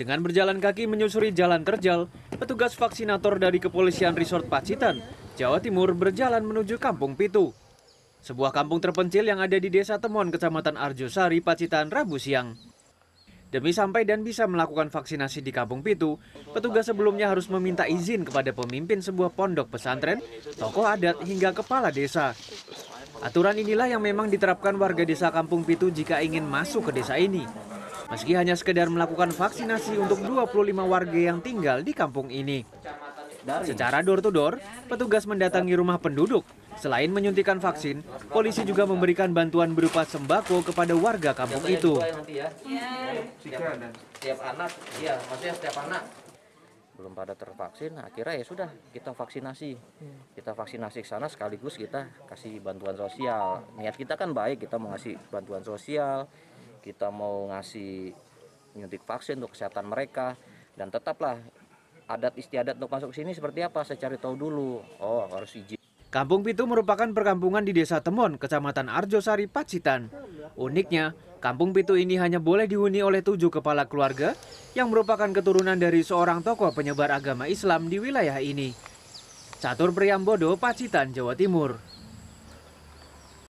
Dengan berjalan kaki menyusuri jalan terjal, petugas vaksinator dari Kepolisian Resort Pacitan, Jawa Timur berjalan menuju Kampung Pitu. Sebuah kampung terpencil yang ada di Desa Temon, Kecamatan Arjosari, Pacitan, Rabu siang. Demi sampai dan bisa melakukan vaksinasi di Kampung Pitu, petugas sebelumnya harus meminta izin kepada pemimpin sebuah pondok pesantren, tokoh adat, hingga kepala desa. Aturan inilah yang memang diterapkan warga desa Kampung Pitu jika ingin masuk ke desa ini meski hanya sekedar melakukan vaksinasi untuk 25 warga yang tinggal di kampung ini. Secara door-to-door, -door, petugas mendatangi rumah penduduk. Selain menyuntikan vaksin, polisi juga memberikan bantuan berupa sembako kepada warga kampung itu. Ya? Setiap anak, iya, maksudnya setiap anak belum pada tervaksin akhirnya ya sudah kita vaksinasi kita vaksinasi ke sana sekaligus kita kasih bantuan sosial niat kita kan baik kita mau ngasih bantuan sosial kita mau ngasih nyuntik vaksin untuk kesehatan mereka dan tetaplah adat istiadat untuk masuk sini seperti apa saya cari tahu dulu oh harus izin Kampung Pitu merupakan perkampungan di Desa Temon, Kecamatan Arjosari, Pacitan. Uniknya, Kampung Pitu ini hanya boleh dihuni oleh tujuh kepala keluarga yang merupakan keturunan dari seorang tokoh penyebar agama Islam di wilayah ini. Catur Priambodo, Pacitan, Jawa Timur.